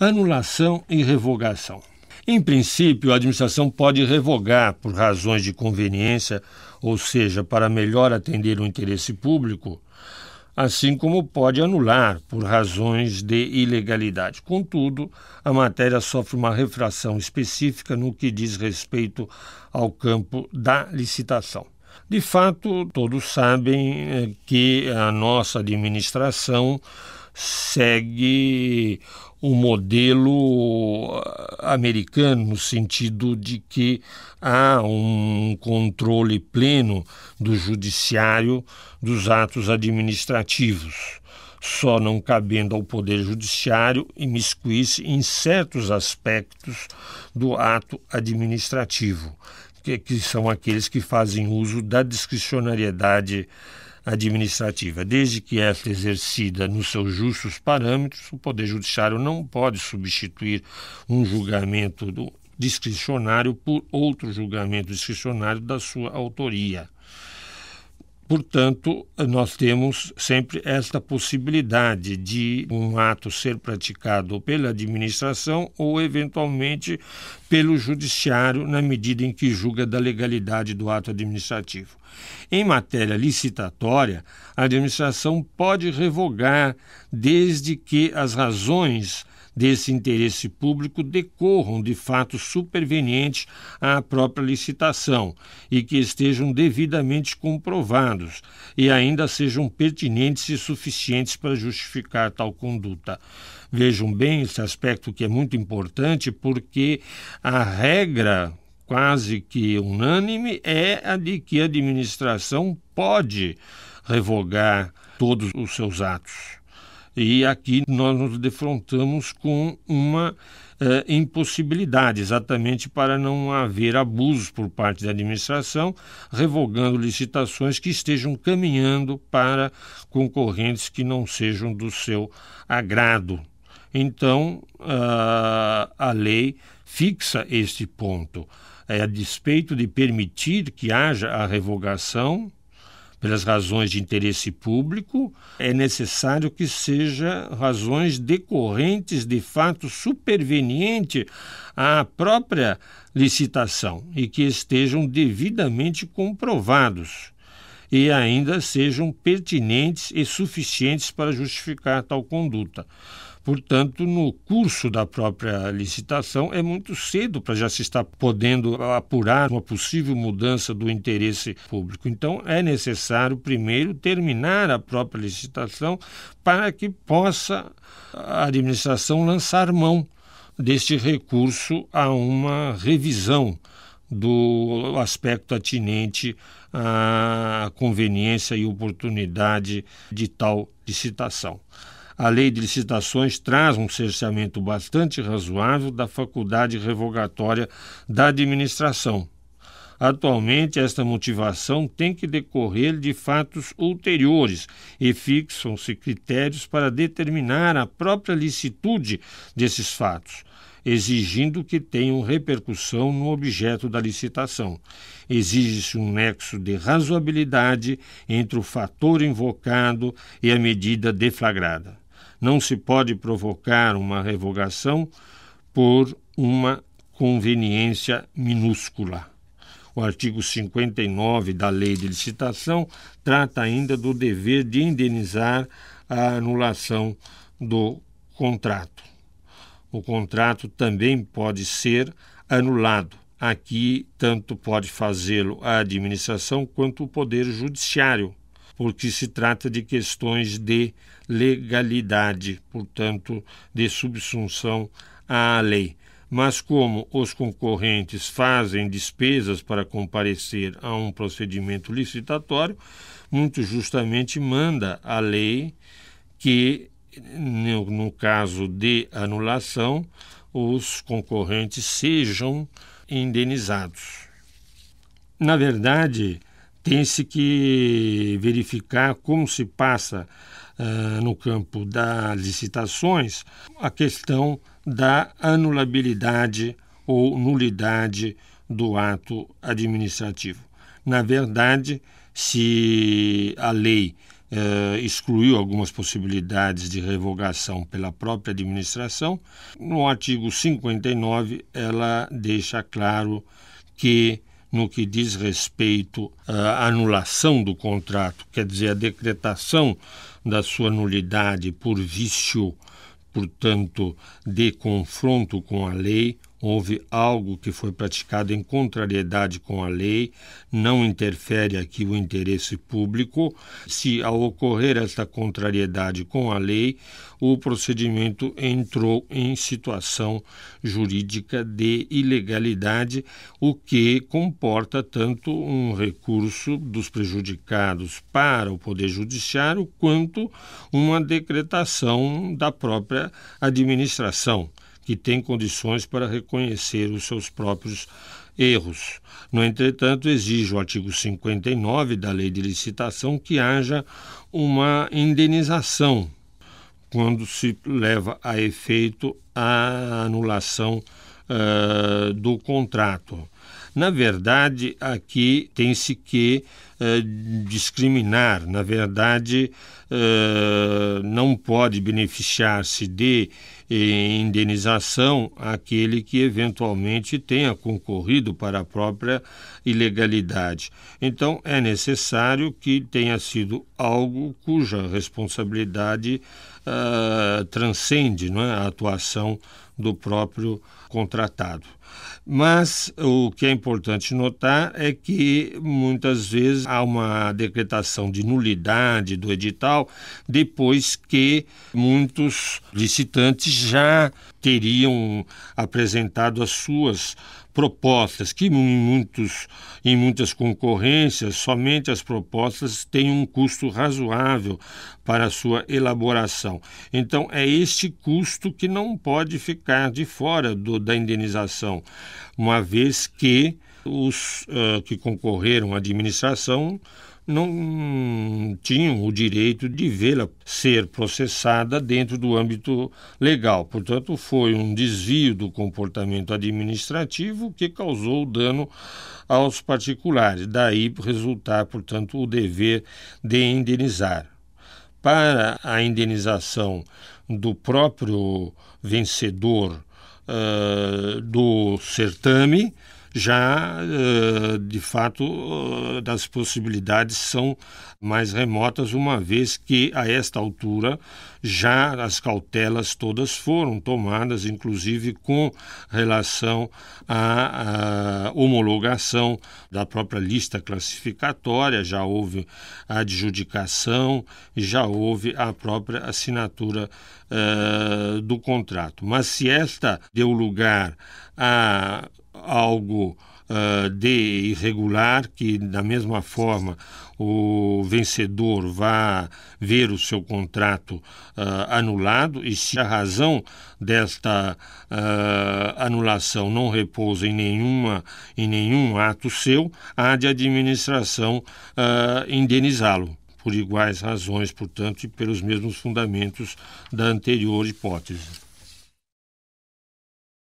anulação e revogação. Em princípio, a administração pode revogar por razões de conveniência, ou seja, para melhor atender o interesse público, assim como pode anular por razões de ilegalidade. Contudo, a matéria sofre uma refração específica no que diz respeito ao campo da licitação. De fato, todos sabem eh, que a nossa administração segue o modelo ah, americano, no sentido de que há um controle pleno do judiciário dos atos administrativos, só não cabendo ao Poder Judiciário imiscuir-se em certos aspectos do ato administrativo, que, que são aqueles que fazem uso da discricionariedade administrativa. Desde que esta exercida nos seus justos parâmetros, o Poder Judiciário não pode substituir um julgamento do discricionário por outro julgamento discricionário da sua autoria. Portanto, nós temos sempre esta possibilidade de um ato ser praticado pela administração ou, eventualmente, pelo judiciário, na medida em que julga da legalidade do ato administrativo. Em matéria licitatória, a administração pode revogar, desde que as razões desse interesse público decorram de fatos supervenientes à própria licitação e que estejam devidamente comprovados e ainda sejam pertinentes e suficientes para justificar tal conduta. Vejam bem esse aspecto que é muito importante, porque a regra quase que unânime é a de que a administração pode revogar todos os seus atos. E aqui nós nos defrontamos com uma eh, impossibilidade, exatamente para não haver abusos por parte da administração, revogando licitações que estejam caminhando para concorrentes que não sejam do seu agrado. Então, uh, a lei fixa este ponto. É, a despeito de permitir que haja a revogação, pelas razões de interesse público, é necessário que sejam razões decorrentes de fato superveniente à própria licitação e que estejam devidamente comprovados e ainda sejam pertinentes e suficientes para justificar tal conduta. Portanto, no curso da própria licitação, é muito cedo para já se estar podendo apurar uma possível mudança do interesse público. Então, é necessário primeiro terminar a própria licitação para que possa a administração lançar mão deste recurso a uma revisão do aspecto atinente à conveniência e oportunidade de tal licitação. A lei de licitações traz um cerceamento bastante razoável da faculdade revogatória da administração. Atualmente, esta motivação tem que decorrer de fatos ulteriores e fixam-se critérios para determinar a própria licitude desses fatos exigindo que tenham repercussão no objeto da licitação. Exige-se um nexo de razoabilidade entre o fator invocado e a medida deflagrada. Não se pode provocar uma revogação por uma conveniência minúscula. O artigo 59 da Lei de Licitação trata ainda do dever de indenizar a anulação do contrato o contrato também pode ser anulado. Aqui, tanto pode fazê-lo a administração quanto o Poder Judiciário, porque se trata de questões de legalidade, portanto, de subsunção à lei. Mas, como os concorrentes fazem despesas para comparecer a um procedimento licitatório, muito justamente manda a lei que no, no caso de anulação, os concorrentes sejam indenizados. Na verdade, tem-se que verificar como se passa uh, no campo das licitações a questão da anulabilidade ou nulidade do ato administrativo. Na verdade, se a lei eh, excluiu algumas possibilidades de revogação pela própria administração. No artigo 59, ela deixa claro que no que diz respeito à anulação do contrato, quer dizer, a decretação da sua nulidade por vício, portanto, de confronto com a lei, houve algo que foi praticado em contrariedade com a lei, não interfere aqui o interesse público. Se ao ocorrer esta contrariedade com a lei, o procedimento entrou em situação jurídica de ilegalidade, o que comporta tanto um recurso dos prejudicados para o Poder Judiciário quanto uma decretação da própria administração que tem condições para reconhecer os seus próprios erros. No entretanto, exige o artigo 59 da Lei de Licitação que haja uma indenização quando se leva a efeito a anulação uh, do contrato. Na verdade, aqui tem-se que é, discriminar, na verdade, é, não pode beneficiar-se de é, indenização aquele que eventualmente tenha concorrido para a própria ilegalidade. Então, é necessário que tenha sido algo cuja responsabilidade ah, transcende, transcende é, a atuação do próprio contratado. Mas o que é importante notar é que muitas vezes há uma decretação de nulidade do edital depois que muitos licitantes já teriam apresentado as suas propostas, que em, muitos, em muitas concorrências somente as propostas têm um custo razoável para a sua elaboração. Então é este custo que não pode ficar de fora do da indenização, uma vez que os uh, que concorreram à administração não tinham o direito de vê-la ser processada dentro do âmbito legal. Portanto, foi um desvio do comportamento administrativo que causou o dano aos particulares. Daí resultar, portanto, o dever de indenizar. Para a indenização do próprio vencedor eh, do certame já eh, de fato eh, das possibilidades são mais remotas, uma vez que a esta altura já as cautelas todas foram tomadas, inclusive com relação à, homologação da própria lista classificatória, já houve a adjudicação e já houve a própria assinatura eh, do contrato. Mas se esta deu lugar a algo uh, de irregular, que da mesma forma o vencedor vá ver o seu contrato uh, anulado e se a razão desta uh, anulação não repousa em, nenhuma, em nenhum ato seu, há de administração indenizá-lo por iguais razões, portanto, e pelos mesmos fundamentos da anterior hipótese.